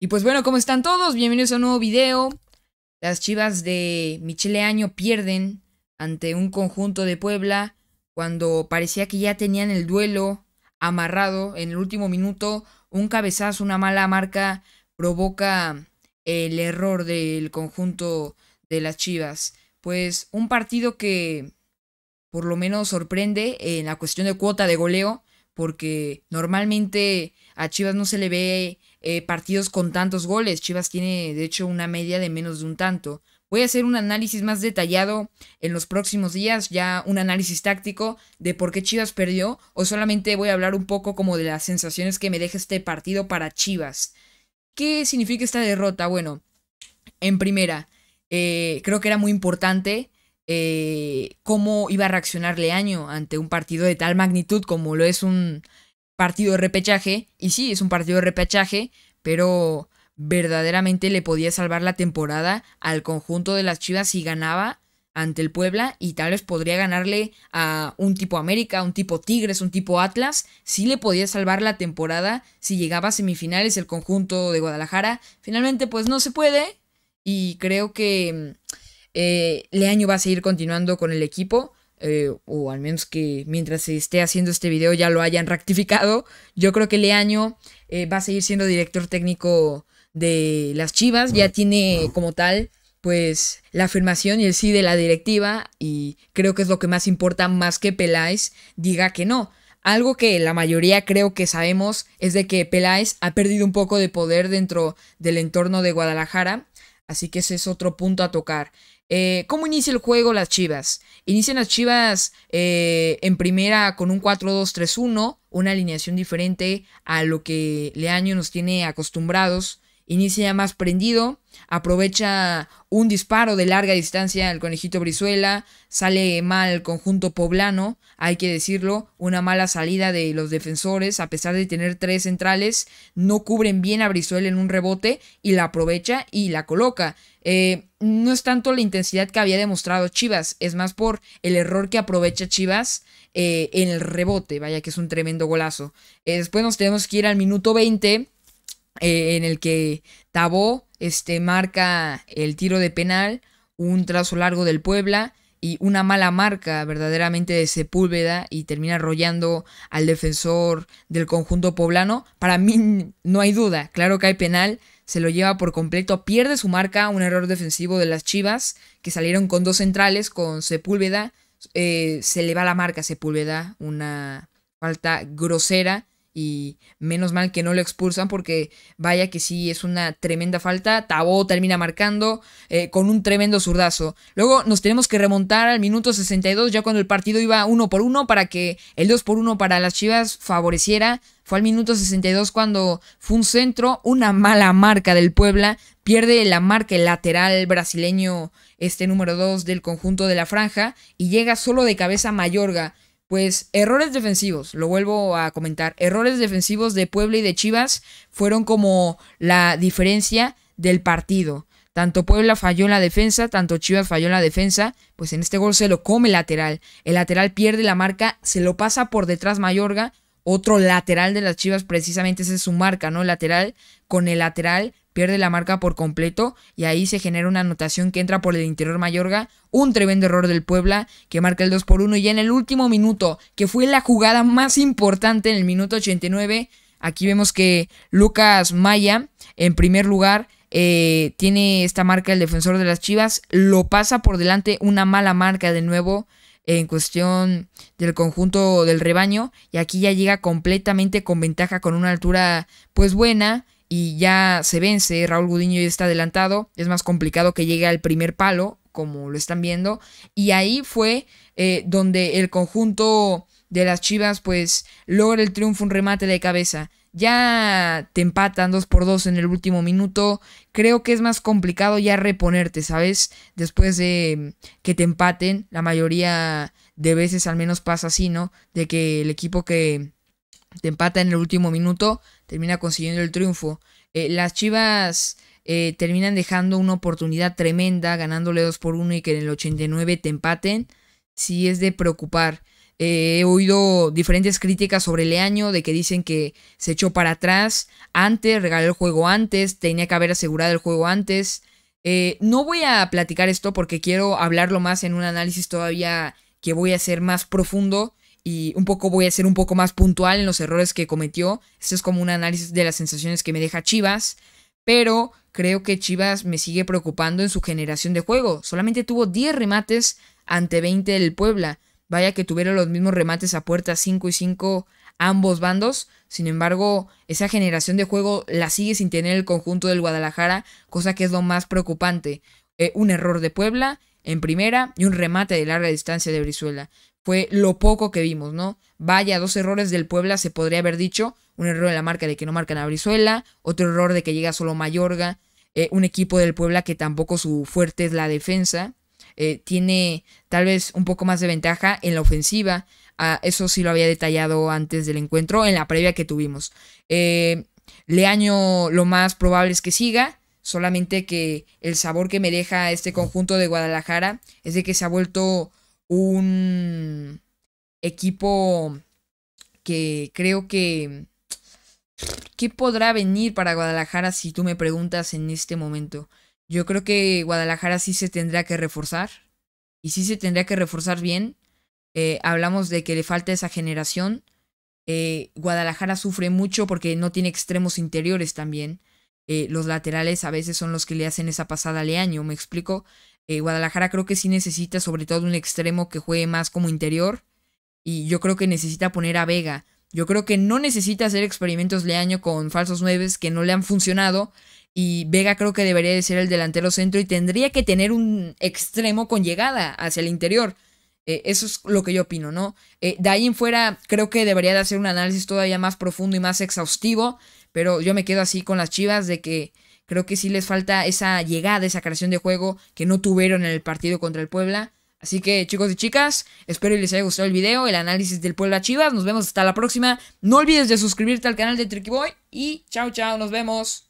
Y pues bueno, ¿cómo están todos? Bienvenidos a un nuevo video. Las chivas de Año pierden ante un conjunto de Puebla cuando parecía que ya tenían el duelo amarrado en el último minuto. Un cabezazo, una mala marca provoca el error del conjunto de las chivas. Pues un partido que por lo menos sorprende en la cuestión de cuota de goleo porque normalmente a Chivas no se le ve eh, partidos con tantos goles. Chivas tiene, de hecho, una media de menos de un tanto. Voy a hacer un análisis más detallado en los próximos días, ya un análisis táctico de por qué Chivas perdió, o solamente voy a hablar un poco como de las sensaciones que me deja este partido para Chivas. ¿Qué significa esta derrota? Bueno, en primera, eh, creo que era muy importante eh, cómo iba a reaccionar Leaño ante un partido de tal magnitud como lo es un partido de repechaje. Y sí, es un partido de repechaje, pero verdaderamente le podía salvar la temporada al conjunto de las Chivas si ganaba ante el Puebla y tal vez podría ganarle a un tipo América, un tipo Tigres, un tipo Atlas, sí le podía salvar la temporada si llegaba a semifinales el conjunto de Guadalajara. Finalmente pues no se puede y creo que mm, eh, Leaño va a seguir continuando con el equipo. Eh, o al menos que mientras se esté haciendo este video ya lo hayan rectificado. Yo creo que Leaño eh, va a seguir siendo director técnico de las Chivas. Ya tiene como tal pues la afirmación y el sí de la directiva y creo que es lo que más importa más que Peláez diga que no. Algo que la mayoría creo que sabemos es de que Peláez ha perdido un poco de poder dentro del entorno de Guadalajara Así que ese es otro punto a tocar. Eh, ¿Cómo inicia el juego las Chivas? Inician las Chivas eh, en primera con un 4-2-3-1, una alineación diferente a lo que Leaño nos tiene acostumbrados inicia más prendido, aprovecha un disparo de larga distancia al conejito Brizuela, sale mal el conjunto poblano, hay que decirlo, una mala salida de los defensores, a pesar de tener tres centrales, no cubren bien a Brizuela en un rebote y la aprovecha y la coloca. Eh, no es tanto la intensidad que había demostrado Chivas, es más por el error que aprovecha Chivas eh, en el rebote, vaya que es un tremendo golazo. Eh, después nos tenemos que ir al minuto 20 eh, en el que Tabó este, marca el tiro de penal, un trazo largo del Puebla y una mala marca verdaderamente de Sepúlveda y termina arrollando al defensor del conjunto poblano. Para mí no hay duda, claro que hay penal, se lo lleva por completo, pierde su marca, un error defensivo de las Chivas que salieron con dos centrales, con Sepúlveda, eh, se le va la marca a Sepúlveda, una falta grosera y menos mal que no lo expulsan porque vaya que sí es una tremenda falta. Tabó termina marcando eh, con un tremendo zurdazo. Luego nos tenemos que remontar al minuto 62 ya cuando el partido iba uno por uno para que el 2 por 1 para las Chivas favoreciera. Fue al minuto 62 cuando fue un centro, una mala marca del Puebla, pierde la marca lateral brasileño, este número 2 del conjunto de la franja, y llega solo de cabeza Mayorga. Pues errores defensivos, lo vuelvo a comentar, errores defensivos de Puebla y de Chivas fueron como la diferencia del partido. Tanto Puebla falló en la defensa, tanto Chivas falló en la defensa, pues en este gol se lo come lateral. El lateral pierde la marca, se lo pasa por detrás Mayorga, otro lateral de las Chivas, precisamente esa es su marca, ¿no? lateral con el lateral pierde la marca por completo y ahí se genera una anotación que entra por el interior Mayorga, un tremendo error del Puebla que marca el 2 por 1 y ya en el último minuto, que fue la jugada más importante en el minuto 89, aquí vemos que Lucas Maya en primer lugar eh, tiene esta marca el defensor de las Chivas, lo pasa por delante una mala marca de nuevo en cuestión del conjunto del rebaño y aquí ya llega completamente con ventaja con una altura pues buena y ya se vence, Raúl Gudiño ya está adelantado, es más complicado que llegue al primer palo, como lo están viendo, y ahí fue eh, donde el conjunto de las Chivas pues logra el triunfo, un remate de cabeza. Ya te empatan 2 por 2 en el último minuto. Creo que es más complicado ya reponerte, ¿sabes? Después de mm, que te empaten, la mayoría de veces al menos pasa así, ¿no? De que el equipo que te empata en el último minuto, termina consiguiendo el triunfo. Eh, las Chivas eh, terminan dejando una oportunidad tremenda, ganándole 2 por 1 y que en el 89 te empaten, sí es de preocupar. Eh, he oído diferentes críticas sobre Leaño, de que dicen que se echó para atrás antes, regaló el juego antes, tenía que haber asegurado el juego antes. no voy a platicar esto porque quiero hablarlo más en un análisis todavía que voy a hacer más profundo y un poco voy a ser un poco más puntual en los errores que cometió. Este es como un análisis de las sensaciones que me deja Chivas, pero creo que Chivas me sigue preocupando en su generación de juego. Solamente tuvo 10 remates ante 20 del Puebla. Vaya que tuvieron los mismos remates a puerta 5 y 5 ambos bandos. Sin embargo, esa generación de juego la sigue sin tener el conjunto del Guadalajara, cosa que es lo más preocupante. Eh, un error de Puebla en primera y un remate de larga distancia de Brizuela fue lo poco que vimos, ¿no? Vaya, dos errores del Puebla se podría haber dicho. Un error de la marca de que no marcan a Brizuela, otro error de que llega solo Mayorga, eh, un equipo del Puebla que tampoco su fuerte es la defensa. Eh, tiene tal vez un poco más de ventaja en la ofensiva. Ah, eso sí lo había detallado antes del encuentro, en la previa que tuvimos. Eh, Le año lo más probable es que siga, solamente que el sabor que me deja este conjunto de Guadalajara es de que se ha vuelto un equipo que creo que... ¿Qué podrá venir para Guadalajara si tú me preguntas en este momento? Yo creo que Guadalajara sí se tendrá que reforzar. Y sí se tendrá que reforzar bien. Eh, hablamos de que le falta esa generación. Eh, Guadalajara sufre mucho porque no tiene extremos interiores también. Eh, los laterales a veces son los que le hacen esa pasada al año. ¿me explico? Eh, Guadalajara creo que sí necesita sobre todo un extremo que juegue más como interior. Y yo creo que necesita poner a Vega. Yo creo que no necesita hacer experimentos año con falsos nueves que no le han funcionado. Y Vega creo que debería de ser el delantero centro y tendría que tener un extremo con llegada hacia el interior. Eh, eso es lo que yo opino, ¿no? Eh, de ahí en fuera creo que debería de hacer un análisis todavía más profundo y más exhaustivo. Pero yo me quedo así con las chivas de que Creo que sí les falta esa llegada, esa creación de juego que no tuvieron en el partido contra el Puebla. Así que chicos y chicas, espero les haya gustado el video, el análisis del Puebla Chivas. Nos vemos hasta la próxima. No olvides de suscribirte al canal de Tricky Boy y chao chao, nos vemos.